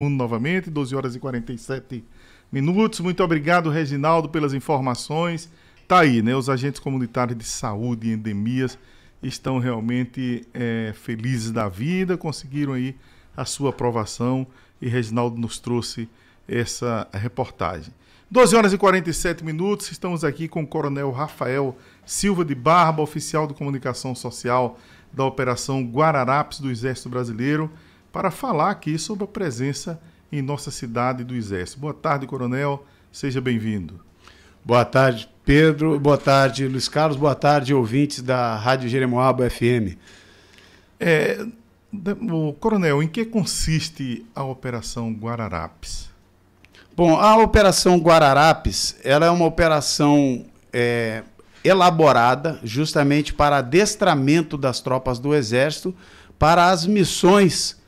mundo novamente, 12 horas e 47 minutos. Muito obrigado, Reginaldo, pelas informações. Tá aí, né? Os agentes comunitários de saúde e endemias estão realmente é, felizes da vida, conseguiram aí a sua aprovação e Reginaldo nos trouxe essa reportagem. 12 horas e 47 minutos, estamos aqui com o Coronel Rafael Silva de Barba, oficial de comunicação social da Operação Guararapes do Exército Brasileiro para falar aqui sobre a presença em nossa cidade do Exército. Boa tarde, Coronel. Seja bem-vindo. Boa tarde, Pedro. Boa tarde, Luiz Carlos. Boa tarde, ouvintes da Rádio Jeremoabo FM. É, o coronel, em que consiste a Operação Guararapes? Bom, a Operação Guararapes ela é uma operação é, elaborada justamente para adestramento das tropas do Exército para as missões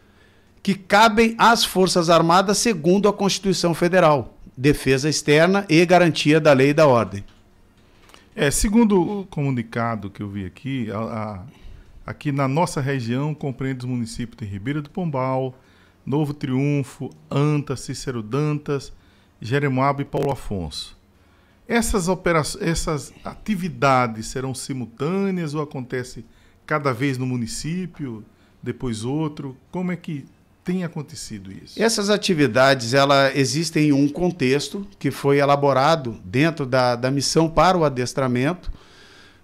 que cabem às Forças Armadas segundo a Constituição Federal, defesa externa e garantia da lei e da ordem. É, segundo o comunicado que eu vi aqui, a, a, aqui na nossa região compreende os municípios de Ribeira do Pombal, Novo Triunfo, Anta, Cícero Dantas, Jeremoabo e Paulo Afonso. Essas, operações, essas atividades serão simultâneas ou acontece cada vez no município, depois outro? Como é que tem acontecido isso? Essas atividades ela existem em um contexto que foi elaborado dentro da, da missão para o adestramento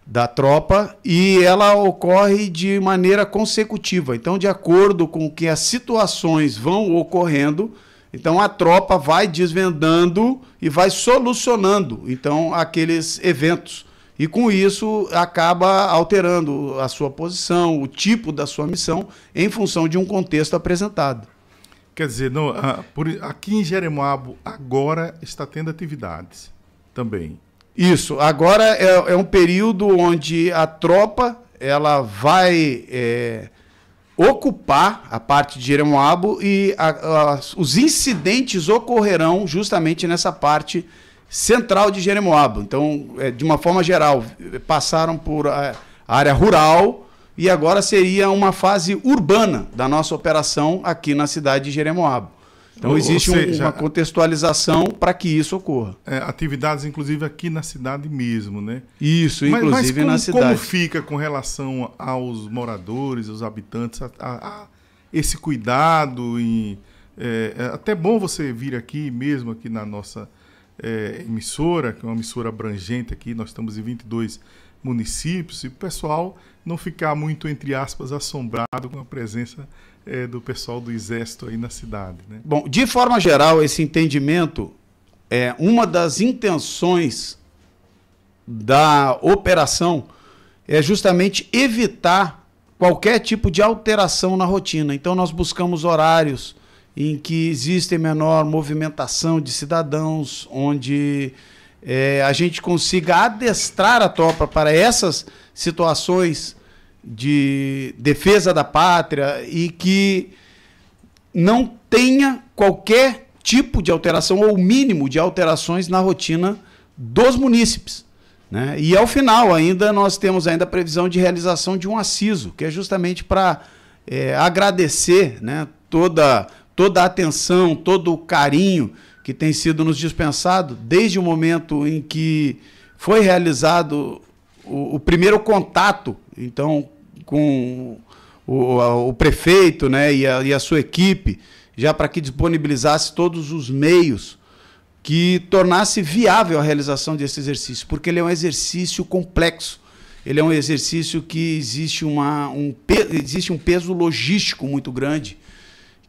da tropa e ela ocorre de maneira consecutiva. Então, de acordo com que as situações vão ocorrendo, então a tropa vai desvendando e vai solucionando então aqueles eventos e com isso acaba alterando a sua posição, o tipo da sua missão, em função de um contexto apresentado. Quer dizer, não, a, ah, por, aqui em Jeremoabo agora está tendo atividades também. Isso, agora é, é um período onde a tropa ela vai é, ocupar a parte de Jeremoabo e a, a, os incidentes ocorrerão justamente nessa parte central de Jeremoabo. Então, é, de uma forma geral, passaram por a, é, área rural e agora seria uma fase urbana da nossa operação aqui na cidade de Jeremoabo. Então existe seja, uma contextualização para que isso ocorra. É, atividades, inclusive, aqui na cidade mesmo, né? Isso, mas, inclusive mas como, na cidade. Como fica com relação aos moradores, aos habitantes, a, a, a esse cuidado em. É, é, até bom você vir aqui mesmo, aqui na nossa é, emissora, que é uma emissora abrangente aqui, nós estamos em 22 municípios, e o pessoal não ficar muito, entre aspas, assombrado com a presença é, do pessoal do Exército aí na cidade. Né? Bom, de forma geral, esse entendimento é uma das intenções da operação é justamente evitar qualquer tipo de alteração na rotina. Então nós buscamos horários em que existe menor movimentação de cidadãos, onde é, a gente consiga adestrar a tropa para essas situações de defesa da pátria e que não tenha qualquer tipo de alteração ou mínimo de alterações na rotina dos munícipes. Né? E ao final ainda nós temos ainda a previsão de realização de um aciso, que é justamente para é, agradecer né, toda toda a atenção, todo o carinho que tem sido nos dispensado desde o momento em que foi realizado o, o primeiro contato, então, com o, o, prefeito né, e, a, e a sua equipe, já para que disponibilizasse todos os meios que tornasse viável a realização desse exercício, porque ele é um exercício complexo. Ele é um exercício que existe, uma, um, existe um peso logístico muito grande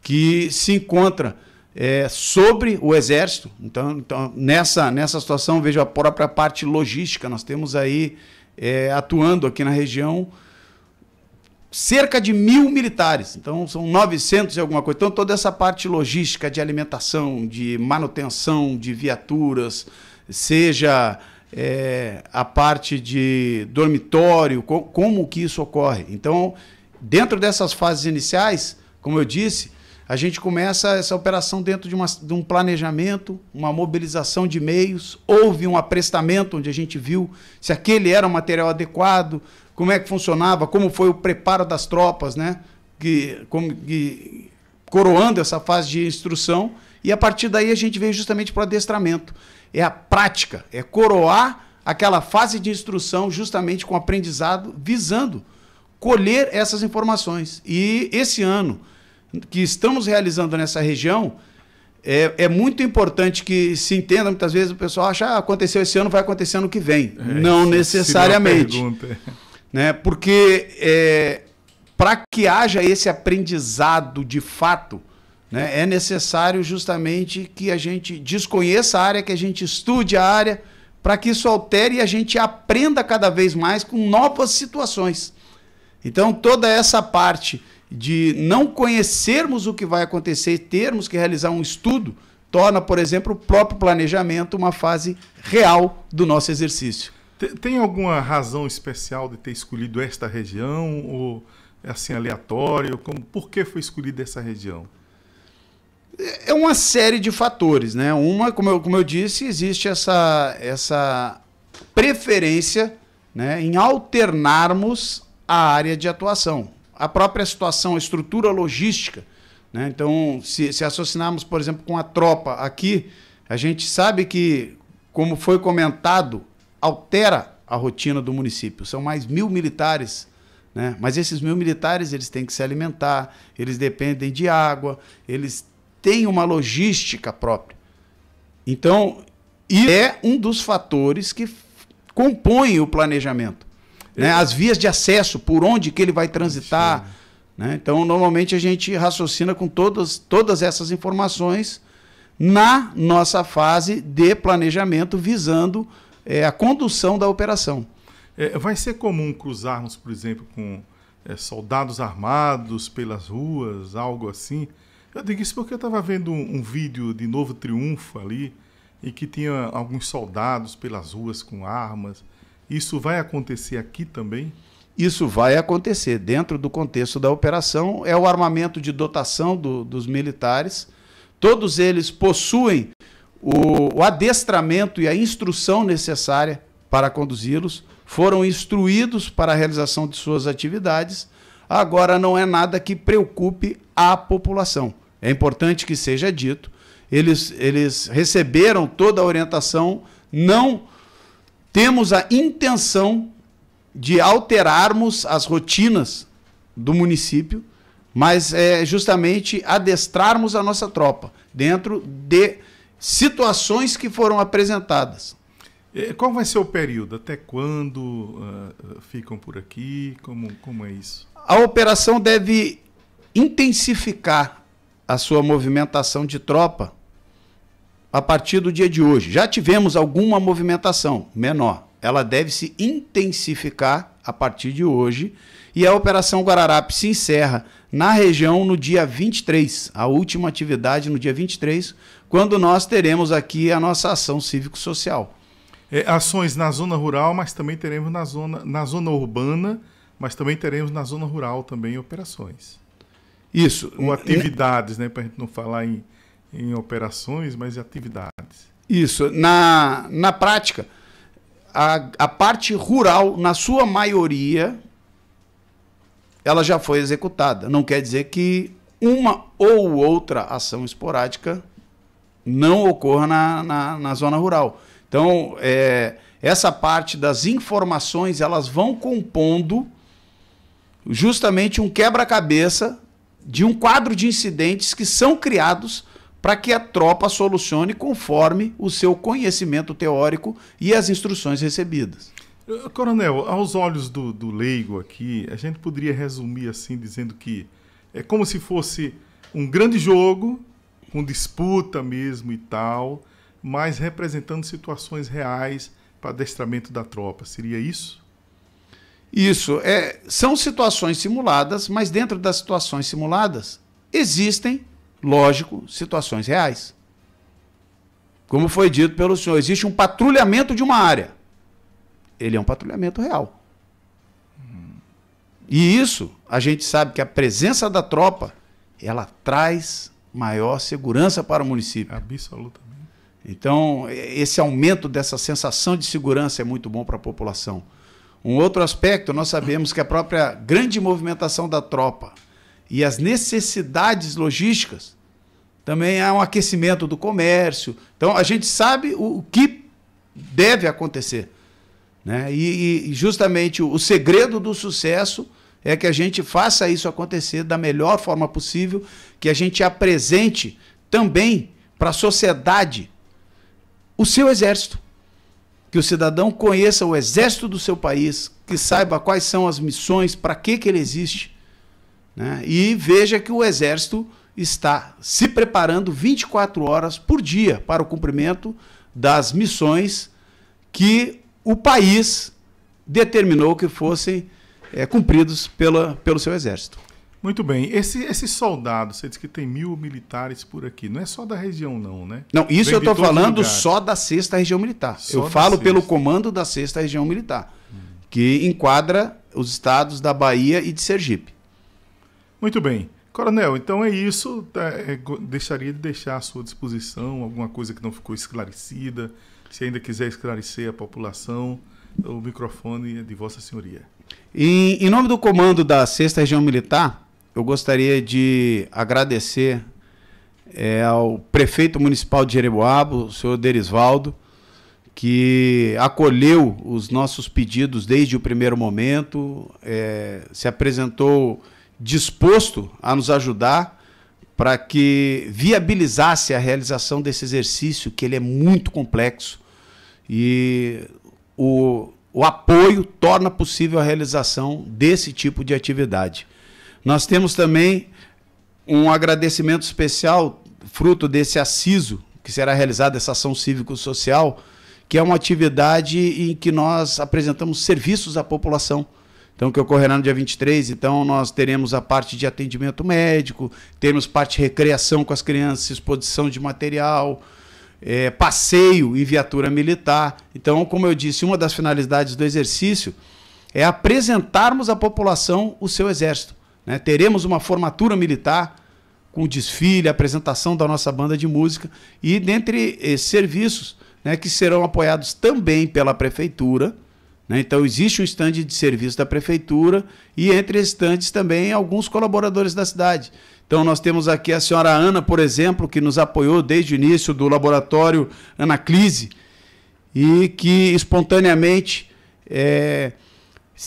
que se encontra é, sobre o Exército. Então, então nessa, nessa situação, vejo a própria parte logística. Nós temos aí, é, atuando aqui na região, cerca de mil militares. Então, são 900 e alguma coisa. Então, toda essa parte logística de alimentação, de manutenção de viaturas, seja é, a parte de dormitório, co como que isso ocorre. Então, dentro dessas fases iniciais, como eu disse, a gente começa essa operação dentro de, uma, de um planejamento, uma mobilização de meios. Houve um aprestamento onde a gente viu se aquele era o um material adequado, como é que funcionava, como foi o preparo das tropas, né? Que, como, que, coroando essa fase de instrução. E a partir daí a gente veio justamente para o adestramento. É a prática, é coroar aquela fase de instrução justamente com aprendizado, visando colher essas informações. E esse ano que estamos realizando nessa região, é, é, muito importante que se entenda. Muitas vezes o pessoal acha, ah, aconteceu esse ano, vai acontecer ano que vem. É, não é necessariamente. É. Né? Porque é, para que haja esse aprendizado de fato, né, é necessário justamente que a gente desconheça a área, que a gente estude a área, para que isso altere e a gente aprenda cada vez mais com novas situações. Então, toda essa parte de não conhecermos o que vai acontecer e termos que realizar um estudo, torna, por exemplo, o próprio planejamento uma fase real do nosso exercício. Tem, alguma razão especial de ter escolhido esta região ou é assim aleatório? Como, por que foi escolhida essa região? É uma série de fatores, né? Uma, como eu, como eu disse, existe essa, essa preferência né, em alternarmos a área de atuação a própria situação, a estrutura logística. Né? Então, se, se associarmos, por exemplo, com a tropa aqui, a gente sabe que, como foi comentado, altera a rotina do município. São mais mil militares. Né? Mas esses mil militares eles têm que se alimentar, eles dependem de água, eles têm uma logística própria. Então, é um dos fatores que compõem o planejamento. Né? As vias de acesso, por onde que ele vai transitar. Né? Então, normalmente a gente raciocina com todas, todas essas informações na nossa fase de planejamento, visando é, a condução da operação. É, vai ser comum cruzarmos, por exemplo, com é, soldados armados pelas ruas, algo assim? Eu digo isso porque eu estava vendo um, um, vídeo de Novo Triunfo ali, e que tinha alguns soldados pelas ruas com armas. Isso vai acontecer aqui também? Isso vai acontecer dentro do contexto da operação. É o armamento de dotação do, dos militares. Todos eles possuem o, o adestramento e a instrução necessária para conduzi-los, foram instruídos para a realização de suas atividades. Agora, não é nada que preocupe a população. É importante que seja dito. Eles, eles receberam toda a orientação, não temos a intenção de alterarmos as rotinas do município, mas é justamente adestrarmos a nossa tropa dentro de situações que foram apresentadas. É, qual vai ser o período? Até quando uh, ficam por aqui? Como, como é isso? A operação deve intensificar a sua movimentação de tropa a partir do dia de hoje. Já tivemos alguma movimentação menor. Ela deve se intensificar a partir de hoje. E a Operação Guararapes se encerra na região no dia 23, a última atividade no dia 23, quando nós teremos aqui a nossa ação cívico-social. É, ações na zona rural, mas também teremos na zona, na zona urbana, mas também teremos na zona rural também operações. Isso. Ou atividades, né, para a gente não falar em em operações, mas em atividades. Isso. Na, na prática, a, a parte rural, na sua maioria, ela já foi executada. Não quer dizer que uma ou outra ação esporádica não ocorra na, na, na zona rural. Então, é, essa parte das informações, elas vão compondo justamente um quebra-cabeça de um quadro de incidentes que são criados para que a tropa solucione conforme o seu conhecimento teórico e as instruções recebidas. Eh, Coronel, aos olhos do, do leigo aqui, a gente poderia resumir assim, dizendo que é como se fosse um grande jogo, com disputa mesmo e tal, mas representando situações reais para adestramento da tropa. Seria isso? Isso. É, são situações simuladas, mas dentro das situações simuladas existem lógico, situações reais. Como foi dito pelo senhor, existe um patrulhamento de uma área. Ele é um patrulhamento real. E isso, a gente sabe que a presença da tropa, ela traz maior segurança para o município. Absolutamente. Então, esse aumento dessa sensação de segurança é muito bom para a população. Um outro aspecto, nós sabemos que a própria grande movimentação da tropa e as necessidades logísticas, também há é um aquecimento do comércio. Então a gente sabe o, o que deve acontecer. Né? E, e justamente o, o segredo do sucesso é que a gente faça isso acontecer da melhor forma possível, que a gente apresente também para a sociedade o seu exército. Que o cidadão conheça o exército do seu país, que saiba quais são as missões, para que, que ele existe, né? E veja que o Exército está se preparando 24 horas por dia para o cumprimento das missões que o país determinou que fossem é, cumpridos pela, pelo seu exército. Muito bem. Esse, esse soldado, você disse que tem mil militares por aqui. Não é só da região, não, né? Não, isso Vem eu estou falando só da sexta região militar. Só eu falo sexta. pelo comando da sexta região militar, hum. que enquadra os estados da Bahia e de Sergipe. Muito bem. Coronel, então é isso. Tá, é, deixaria de deixar à sua disposição alguma coisa que não ficou esclarecida. Se ainda quiser esclarecer a população, o microfone é de Vossa Senhoria. E, em nome do comando da 6 Região Militar, eu gostaria de agradecer é, ao prefeito municipal de Jeremoabo, o senhor Derisvaldo, que acolheu os nossos pedidos desde o primeiro momento, é, se apresentou disposto a nos ajudar para que viabilizasse a realização desse exercício, que ele é muito complexo. E o, o apoio torna possível a realização desse tipo de atividade. Nós temos também um agradecimento especial, fruto desse aciso, que será realizada essa ação cívico-social, que é uma atividade em que nós apresentamos serviços à população então que ocorrerá no dia 23. Então nós teremos a parte de atendimento médico, teremos parte de recreação com as crianças, exposição de material, é, passeio em viatura militar. Então, como eu disse, uma das finalidades do exercício é apresentarmos à população o seu exército. Né? Teremos uma formatura militar com desfile, apresentação da nossa banda de música e dentre esses serviços né, que serão apoiados também pela prefeitura né? Então, existe um estande de serviço da prefeitura e, entre estantes, também alguns colaboradores da cidade. Então, nós temos aqui a senhora Ana, por exemplo, que nos apoiou desde o início do laboratório Anaclise e que espontaneamente é,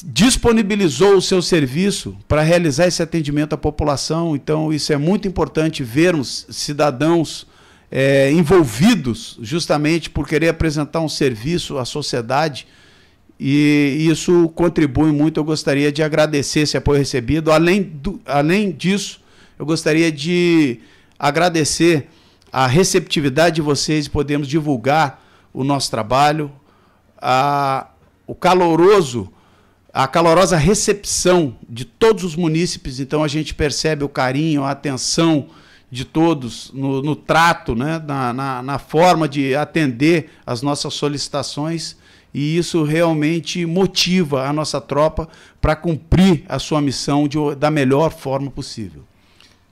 disponibilizou o seu serviço para realizar esse atendimento à população. Então, isso é muito importante vermos cidadãos. É, envolvidos justamente por querer apresentar um serviço à sociedade e isso contribui muito. Eu gostaria de agradecer esse apoio recebido. Além, do, além disso, eu gostaria de agradecer a receptividade de vocês e podemos divulgar o nosso trabalho, a, o caloroso, a calorosa recepção de todos os munícipes. Então a gente percebe o carinho, a atenção de todos no, no trato, né? na, na, na forma de atender as nossas solicitações e isso realmente motiva a nossa tropa para cumprir a sua missão de, da melhor forma possível.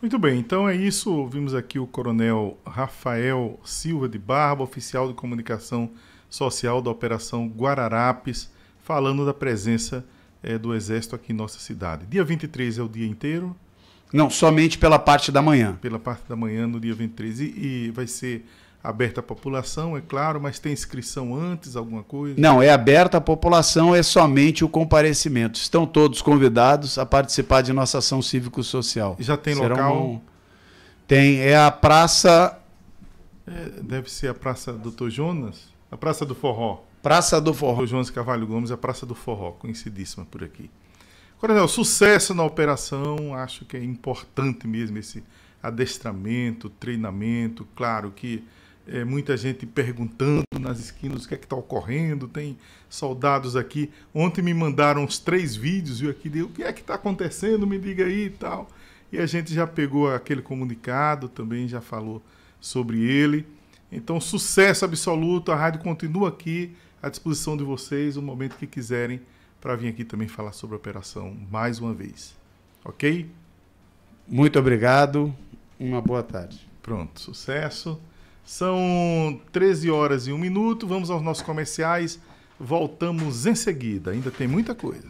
Muito bem, então é isso. Ouvimos aqui o Coronel Rafael Silva de Barba, oficial de comunicação social da Operação Guararapes, falando da presença é, do Exército aqui em nossa cidade. Dia 23 é o dia inteiro? Não, somente pela parte da manhã. Pela parte da manhã, no dia 23. E, e vai ser aberta à população, é claro, mas tem inscrição antes, alguma coisa? Não, é aberta à população, é somente o comparecimento. Estão todos convidados a participar de nossa ação cívico-social. Já tem Serão local? Um... Tem, é a praça... É, deve ser a Praça Doutor Jonas? A Praça do Forró. Praça do Forró. Doutor Jonas Carvalho Gomes, a Praça do Forró, conhecidíssima por aqui. Coronel, sucesso na operação, acho que é importante mesmo esse adestramento, treinamento, claro que é, muita gente perguntando nas esquinas o que é que está ocorrendo, tem soldados aqui. Ontem me mandaram uns três vídeos, viu, aqui, de, o que é que está acontecendo, me diga aí e tal. E a gente já pegou aquele comunicado também, já falou sobre ele. Então, sucesso absoluto, a rádio continua aqui à disposição de vocês, o momento que quiserem, para vir aqui também falar sobre a operação mais uma vez. Ok? Muito obrigado, uma boa tarde. Pronto, sucesso. São 13 horas e 1 minuto, vamos aos nossos comerciais. Voltamos em seguida, ainda tem muita coisa.